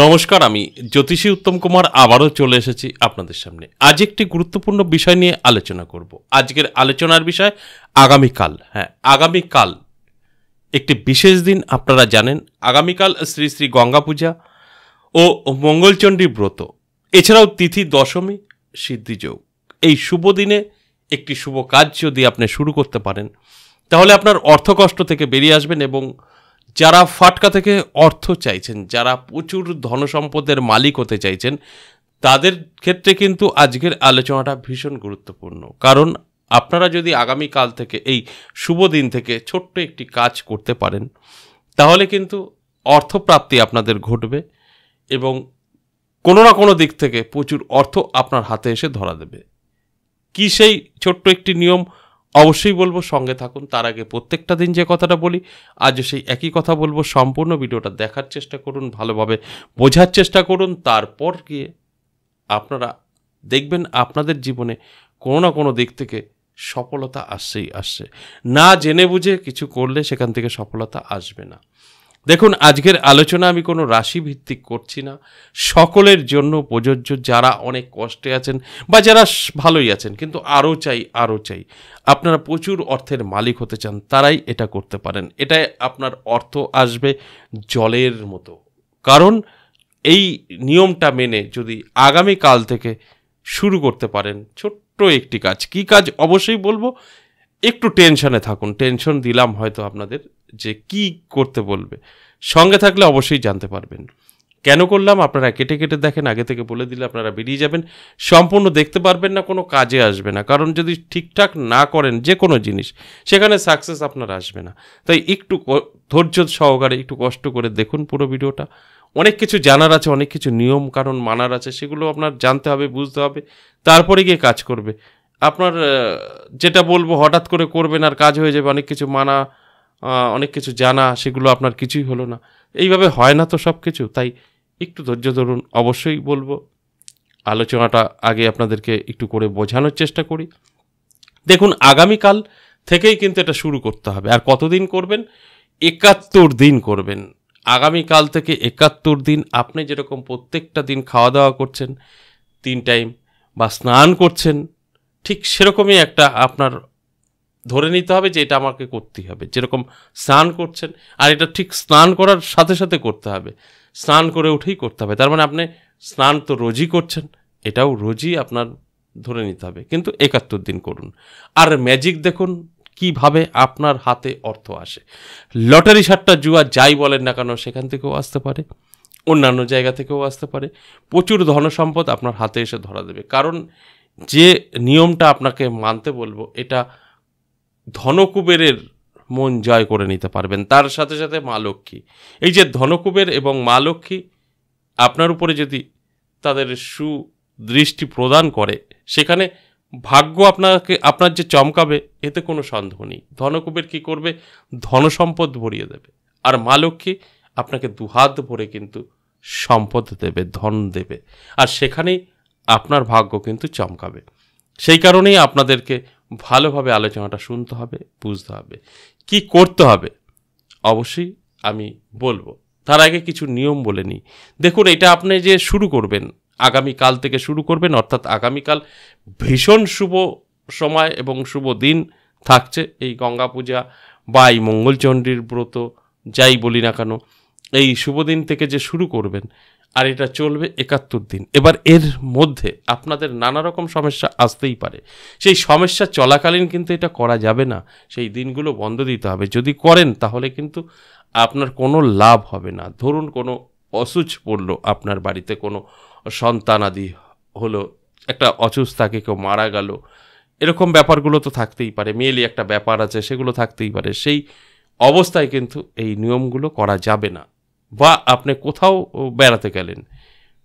নমস্কার আমি জ্যোতিষী উত্তম কুমার আবারও চলে এসেছি আপনাদের সামনে আজ একটি গুরুত্বপূর্ণ বিষয় নিয়ে আলোচনা করব আজকের আলোচনার বিষয় আগামীকাল হ্যাঁ আগামীকাল একটি বিশেষ দিন আপনারা জানেন আগামীকাল শ্রী শ্রী গঙ্গা পূজা ও মঙ্গলচণ্ডী ব্রত এছাড়াও তিথি দশমী সিদ্ধিযোগ এই শুভ দিনে একটি শুভ কাজ যদি আপনি শুরু করতে পারেন তাহলে আপনার অর্থকষ্ট থেকে বেরিয়ে আসবেন এবং যারা ফাটকা থেকে অর্থ চাইছেন যারা প্রচুর ধনসম্পদের মালিক হতে চাইছেন তাদের ক্ষেত্রে কিন্তু আজকের আলোচনাটা ভীষণ গুরুত্বপূর্ণ কারণ আপনারা যদি আগামীকাল থেকে এই শুভ দিন থেকে ছোট্ট একটি কাজ করতে পারেন তাহলে কিন্তু অর্থপ্রাপ্তি আপনাদের ঘটবে এবং কোনো না কোনো দিক থেকে প্রচুর অর্থ আপনার হাতে এসে ধরা দেবে কি সেই ছোট্ট একটি নিয়ম অবশ্যই বলবো সঙ্গে থাকুন তার আগে প্রত্যেকটা দিন যে কথাটা বলি আজ সেই একই কথা বলবো সম্পূর্ণ ভিডিওটা দেখার চেষ্টা করুন ভালোভাবে বোঝার চেষ্টা করুন তারপর গিয়ে আপনারা দেখবেন আপনাদের জীবনে কোনো না কোনো দিক থেকে সফলতা আসছেই আসছে না জেনে বুঝে কিছু করলে সেখান থেকে সফলতা আসবে না দেখুন আজকের আলোচনা আমি কোনো রাশিভিত্তিক করছি না সকলের জন্য প্রযোজ্য যারা অনেক কষ্টে আছেন বা যারা ভালোই আছেন কিন্তু আরও চাই আরও চাই আপনারা প্রচুর অর্থের মালিক হতে চান তারাই এটা করতে পারেন এটায় আপনার অর্থ আসবে জলের মতো কারণ এই নিয়মটা মেনে যদি আগামী কাল থেকে শুরু করতে পারেন ছোট্ট একটি কাজ কি কাজ অবশ্যই বলবো একটু টেনশনে থাকুন টেনশন দিলাম হয়তো আপনাদের যে কি করতে বলবে সঙ্গে থাকলে অবশ্যই জানতে পারবেন কেন করলাম আপনারা কেটে কেটে দেখেন আগে থেকে বলে দিলে আপনারা বেরিয়ে যাবেন সম্পূর্ণ দেখতে পারবেন না কোনো কাজে আসবে না কারণ যদি ঠিকঠাক না করেন যে কোনো জিনিস সেখানে সাকসেস আপনার আসবে না তাই একটু ধৈর্য সহকারে একটু কষ্ট করে দেখুন পুরো ভিডিওটা অনেক কিছু জানার আছে অনেক কিছু নিয়ম কারণ মানার আছে সেগুলো আপনার জানতে হবে বুঝতে হবে তারপরে গিয়ে কাজ করবে আপনার যেটা বলবো হঠাৎ করে করবেন আর কাজ হয়ে যাবে অনেক কিছু মানা অনেক কিছু জানা সেগুলো আপনার কিছুই হলো না এইভাবে হয় না তো সব কিছু তাই একটু ধৈর্য ধরুন অবশ্যই বলবো আলোচনাটা আগে আপনাদেরকে একটু করে বোঝানোর চেষ্টা করি দেখুন আগামীকাল থেকেই কিন্তু এটা শুরু করতে হবে আর কতদিন করবেন একাত্তর দিন করবেন আগামীকাল থেকে একাত্তর দিন আপনি যেরকম প্রত্যেকটা দিন খাওয়া দাওয়া করছেন তিন টাইম বা স্নান করছেন ঠিক সেরকমই একটা আপনার ধরে নিতে হবে যে এটা আমাকে করতেই হবে যেরকম স্নান করছেন আর এটা ঠিক স্নান করার সাথে সাথে করতে হবে স্নান করে উঠেই করতে হবে তার মানে আপনি স্নান তো রোজই করছেন এটাও রোজই আপনার ধরে নিতে হবে কিন্তু একাত্তর দিন করুন আর ম্যাজিক দেখুন কিভাবে আপনার হাতে অর্থ আসে লটারি সারটা জুয়া যাই বলেন না কেন সেখান থেকেও আসতে পারে অন্যান্য জায়গা থেকেও আসতে পারে প্রচুর ধনসম্পদ আপনার হাতে এসে ধরা দেবে কারণ যে নিয়মটা আপনাকে মানতে বলবো এটা ধনকুবেরের মন জয় করে নিতে পারবেন তার সাথে সাথে মা লক্ষ্মী এই যে ধনকুবের এবং মা লক্ষ্মী আপনার উপরে যদি তাদের সুদৃষ্টি প্রদান করে সেখানে ভাগ্য আপনাকে আপনার যে চমকাবে এতে কোনো সন্দেহ নেই ধনকুবের কী করবে ধনসম্পদ ভরিয়ে দেবে আর মা লক্ষ্মী আপনাকে দুহাত ভরে কিন্তু সম্পদ দেবে ধন দেবে আর সেখানেই আপনার ভাগ্য কিন্তু চমকাবে সেই কারণেই আপনাদেরকে ভালোভাবে আলোচনাটা শুনতে হবে বুঝতে হবে কি করতে হবে অবশ্যই আমি বলবো তার আগে কিছু নিয়ম বলে নিই দেখুন এটা আপনি যে শুরু করবেন আগামীকাল থেকে শুরু করবেন অর্থাৎ আগামীকাল ভীষণ শুভ সময় এবং শুভ দিন থাকছে এই গঙ্গা পূজা বা এই মঙ্গলচণ্ডীর ব্রত যাই বলি না কেন এই শুভ দিন থেকে যে শুরু করবেন আর এটা চলবে একাত্তর দিন এবার এর মধ্যে আপনাদের নানা রকম সমস্যা আসতেই পারে সেই সমস্যা চলাকালীন কিন্তু এটা করা যাবে না সেই দিনগুলো বন্ধ দিতে হবে যদি করেন তাহলে কিন্তু আপনার কোনো লাভ হবে না ধরুন কোনো অসুচ পড়লো আপনার বাড়িতে কোনো সন্তানাদি হলো একটা অসুচ কেউ মারা গেল এরকম ব্যাপারগুলো তো থাকতেই পারে মেয়েলি একটা ব্যাপার আছে সেগুলো থাকতেই পারে সেই অবস্থায় কিন্তু এই নিয়মগুলো করা যাবে না বা আপনি কোথাও বেড়াতে গেলেন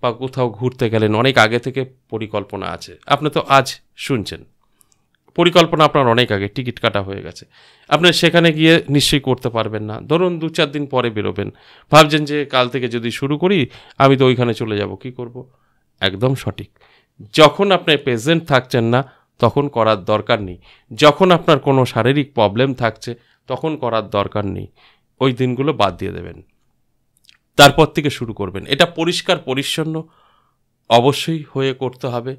বা কোথাও ঘুরতে গেলেন অনেক আগে থেকে পরিকল্পনা আছে আপনি তো আজ শুনছেন পরিকল্পনা আপনার অনেক আগে টিকিট কাটা হয়ে গেছে আপনি সেখানে গিয়ে নিশ্চয়ই করতে পারবেন না ধরুন দু চার দিন পরে বেরোবেন ভাবছেন যে কাল থেকে যদি শুরু করি আমি তো ওইখানে চলে যাব কি করব একদম সঠিক যখন আপনি প্রেজেন্ট থাকছেন না তখন করার দরকার নেই যখন আপনার কোনো শারীরিক প্রবলেম থাকছে তখন করার দরকার নেই ওই দিনগুলো বাদ দিয়ে দেবেন তারপর থেকে শুরু করবেন এটা পরিষ্কার পরিচ্ছন্ন অবশ্যই হয়ে করতে হবে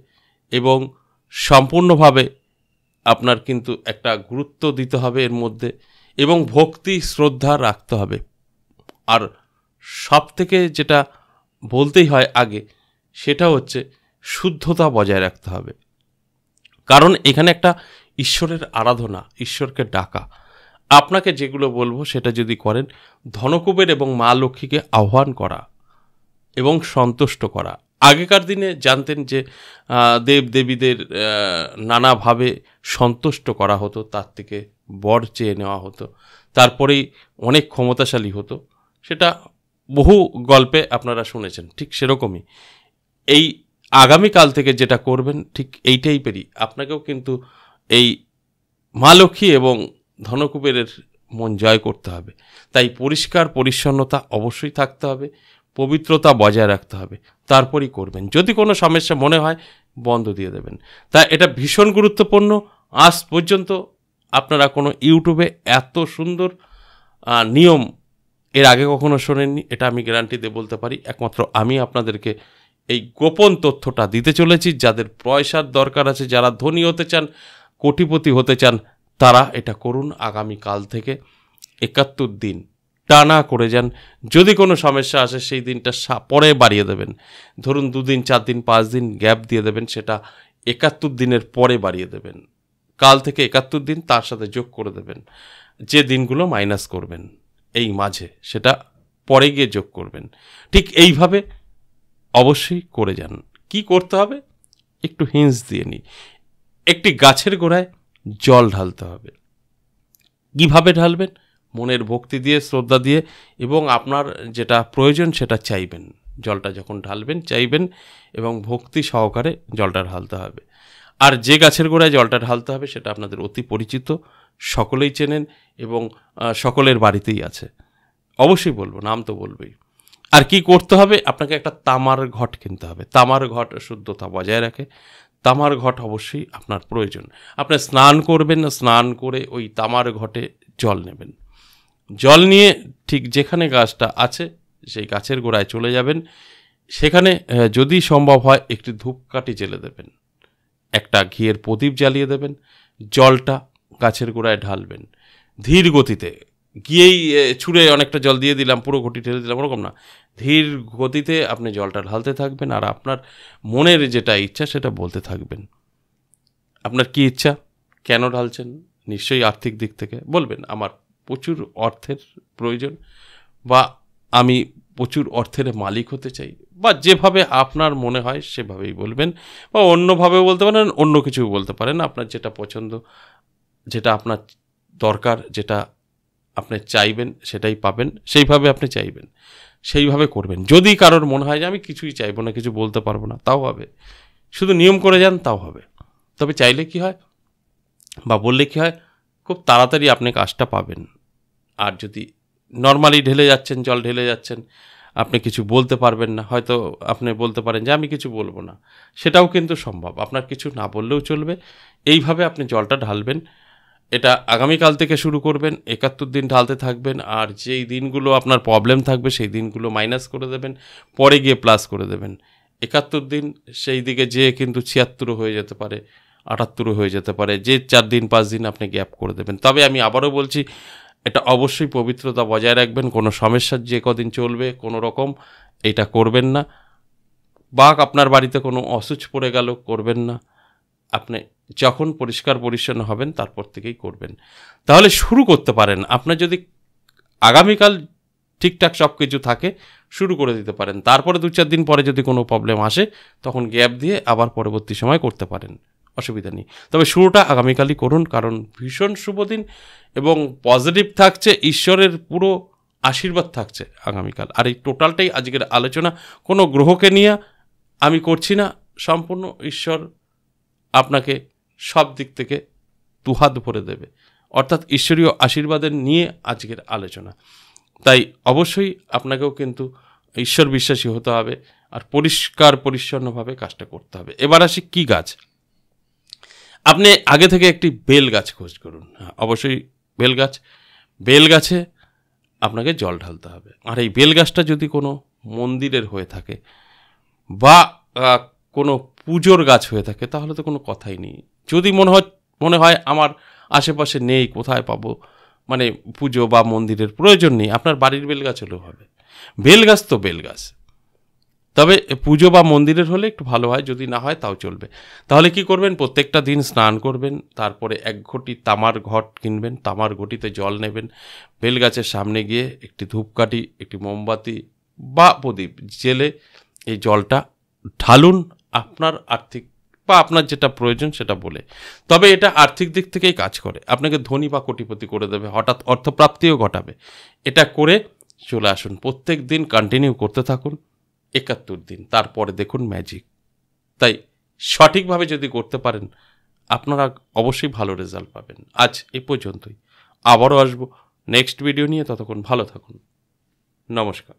এবং সম্পূর্ণভাবে আপনার কিন্তু একটা গুরুত্ব দিতে হবে এর মধ্যে এবং ভক্তি শ্রদ্ধা রাখতে হবে আর সব থেকে যেটা বলতেই হয় আগে সেটা হচ্ছে শুদ্ধতা বজায় রাখতে হবে কারণ এখানে একটা ঈশ্বরের আরাধনা ঈশ্বরকে ডাকা আপনাকে যেগুলো বলবো সেটা যদি করেন ধনকুবের এবং মা লক্ষ্মীকে আহ্বান করা এবং সন্তুষ্ট করা আগেকার দিনে জানতেন যে দেব দেবীদের নানাভাবে সন্তুষ্ট করা হতো তার থেকে বর চেয়ে নেওয়া হতো তারপরেই অনেক ক্ষমতাশালী হতো সেটা বহু গল্পে আপনারা শুনেছেন ঠিক সেরকমই এই আগামীকাল থেকে যেটা করবেন ঠিক এই টাইপেরই আপনাকেও কিন্তু এই মা লক্ষ্মী এবং ধনকুবেরের মন জয় করতে হবে তাই পরিষ্কার পরিচ্ছন্নতা অবশ্যই থাকতে হবে পবিত্রতা বজায় রাখতে হবে তারপরই করবেন যদি কোনো সমস্যা মনে হয় বন্ধ দিয়ে দেবেন তা এটা ভীষণ গুরুত্বপূর্ণ আজ পর্যন্ত আপনারা কোনো ইউটিউবে এত সুন্দর নিয়ম এর আগে কখনো শোনেননি এটা আমি গ্যারান্টি দিয়ে বলতে পারি একমাত্র আমি আপনাদেরকে এই গোপন তথ্যটা দিতে চলেছি যাদের পয়সার দরকার আছে যারা ধনী হতে চান কোটিপতি হতে চান তারা এটা করুন আগামীকাল থেকে একাত্তর দিন টানা করে যান যদি কোনো সমস্যা আসে সেই দিনটা পরে বাড়িয়ে দেবেন ধরুন দুদিন চার দিন পাঁচ দিন গ্যাপ দিয়ে দেবেন সেটা একাত্তর দিনের পরে বাড়িয়ে দেবেন কাল থেকে একাত্তর দিন তার সাথে যোগ করে দেবেন যে দিনগুলো মাইনাস করবেন এই মাঝে সেটা পরে গিয়ে যোগ করবেন ঠিক এইভাবে অবশ্যই করে যান কি করতে হবে একটু হিন্স দিয়ে নিই একটি গাছের গোড়ায় জল ঢালতে হবে কীভাবে ঢালবেন মনের ভক্তি দিয়ে শ্রদ্ধা দিয়ে এবং আপনার যেটা প্রয়োজন সেটা চাইবেন জলটা যখন ঢালবেন চাইবেন এবং ভক্তি সহকারে জলটা ঢালতে হবে আর যে গাছের গোড়ায় জলটা ঢালতে হবে সেটা আপনাদের অতি পরিচিত সকলেই চেনেন এবং সকলের বাড়িতেই আছে অবশ্যই বলবো নাম তো বলবেই আর কি করতে হবে আপনাকে একটা তামার ঘট কিনতে হবে তামার ঘট শুদ্ধতা বজায় রাখে তামার ঘট অবশ্যই আপনার প্রয়োজন আপনি স্নান করবেন স্নান করে ওই তামার ঘটে জল নেবেন জল নিয়ে ঠিক যেখানে গাছটা আছে সেই গাছের গোড়ায় চলে যাবেন সেখানে যদি সম্ভব হয় একটি ধূপকাঠি জেলে দেবেন একটা ঘিয়ের প্রদীপ জ্বালিয়ে দেবেন জলটা গাছের গোড়ায় ঢালবেন ধীর গতিতে গিয়েই ছুঁড়ে অনেকটা জল দিয়ে দিলাম পুরো ঘটি ঠেলে দিলাম ওরকম না ধীর গতিতে আপনি জলটা ঢালতে থাকবেন আর আপনার মনের যেটা ইচ্ছা সেটা বলতে থাকবেন আপনার কি ইচ্ছা কেন ঢালছেন নিশ্চয়ই আর্থিক দিক থেকে বলবেন আমার প্রচুর অর্থের প্রয়োজন বা আমি প্রচুর অর্থের মালিক হতে চাই বা যেভাবে আপনার মনে হয় সেভাবেই বলবেন বা অন্যভাবে বলতে পারেন অন্য কিছু বলতে পারেন আপনার যেটা পছন্দ যেটা আপনার দরকার যেটা আপনি চাইবেন সেটাই পাবেন সেইভাবে আপনি চাইবেন সেইভাবে করবেন যদি কারোর মনে হয় যে আমি কিছুই চাইবো না কিছু বলতে পারবো না তাও হবে শুধু নিয়ম করে যান তাও হবে তবে চাইলে কি হয় বা বললে কি হয় খুব তাড়াতাড়ি আপনি কাজটা পাবেন আর যদি নর্মালি ঢেলে যাচ্ছেন জল ঢেলে যাচ্ছেন আপনি কিছু বলতে পারবেন না হয়তো আপনি বলতে পারেন যে আমি কিছু বলবো না সেটাও কিন্তু সম্ভব আপনার কিছু না বললেও চলবে এইভাবে আপনি জলটা ঢালবেন এটা আগামীকাল থেকে শুরু করবেন একাত্তর দিন ঢালতে থাকবেন আর যেই দিনগুলো আপনার প্রবলেম থাকবে সেই দিনগুলো মাইনাস করে দেবেন পরে গিয়ে প্লাস করে দেবেন একাত্তর দিন সেই দিকে যে কিন্তু ছিয়াত্তরও হয়ে যেতে পারে আটাত্তরও হয়ে যেতে পারে যে চার দিন পাঁচ দিন আপনি গ্যাপ করে দেবেন তবে আমি আবারও বলছি এটা অবশ্যই পবিত্রতা বজায় রাখবেন কোনো সমস্যার যে কদিন চলবে কোনো রকম এটা করবেন না বা আপনার বাড়িতে কোনো অসুচ পড়ে গেল করবেন না আপনি যখন পরিষ্কার পরিচ্ছন্ন হবেন তারপর থেকেই করবেন তাহলে শুরু করতে পারেন আপনার যদি আগামীকাল ঠিকঠাক সব কিছু থাকে শুরু করে দিতে পারেন তারপরে দু চার দিন পরে যদি কোনো প্রবলেম আসে তখন গ্যাপ দিয়ে আবার পরবর্তী সময় করতে পারেন অসুবিধা নেই তবে শুরুটা আগামীকালই করুন কারণ ভীষণ শুভ দিন এবং পজিটিভ থাকছে ঈশ্বরের পুরো আশীর্বাদ থাকছে আগামীকাল আর এই টোটালটাই আজকের আলোচনা কোনো গ্রহকে নিয়ে আমি করছি না সম্পূর্ণ ঈশ্বর আপনাকে সব দিক থেকে দুহাত ভরে দেবে অর্থাৎ ঈশ্বরীয় আশীর্বাদের নিয়ে আজকের আলোচনা তাই অবশ্যই আপনাকেও কিন্তু ঈশ্বর বিশ্বাসী হতে হবে আর পরিষ্কার পরিচ্ছন্নভাবে কাজটা করতে হবে এবার আসি কি গাছ আপনি আগে থেকে একটি বেল গাছ খোঁজ করুন হ্যাঁ, অবশ্যই বেল গাছ বেল গাছে আপনাকে জল ঢালতে হবে আর এই বেল গাছটা যদি কোনো মন্দিরের হয়ে থাকে বা কোনো পুজোর গাছ হয়ে থাকে তাহলে তো কোনো কথাই নেই যদি মনে হয় মনে হয় আমার আশেপাশে নেই কোথায় পাবো মানে পুজো বা মন্দিরের প্রয়োজন নেই আপনার বাড়ির বেলগাছ হলেও হবে বেলগাছ তো বেলগাছ তবে পুজো বা মন্দিরের হলে একটু ভালো হয় যদি না হয় তাও চলবে তাহলে কি করবেন প্রত্যেকটা দিন স্নান করবেন তারপরে এক ঘটি তামার ঘট কিনবেন তামার ঘটিতে জল নেবেন বেলগাছের সামনে গিয়ে একটি ধূপকাঠি একটি মোমবাতি বা প্রদীপ জেলে এই জলটা ঢালুন আপনার আর্থিক বা আপনার যেটা প্রয়োজন সেটা বলে তবে এটা আর্থিক দিক থেকেই কাজ করে আপনাকে ধনী বা কোটিপতি করে দেবে হঠাৎ অর্থপ্রাপ্তিও ঘটাবে এটা করে চলে আসুন প্রত্যেক দিন কন্টিনিউ করতে থাকুন একাত্তর দিন তারপরে দেখুন ম্যাজিক তাই সঠিকভাবে যদি করতে পারেন আপনারা অবশ্যই ভালো রেজাল্ট পাবেন আজ এ পর্যন্তই আবারও আসবো নেক্সট ভিডিও নিয়ে ততক্ষণ ভালো থাকুন নমস্কার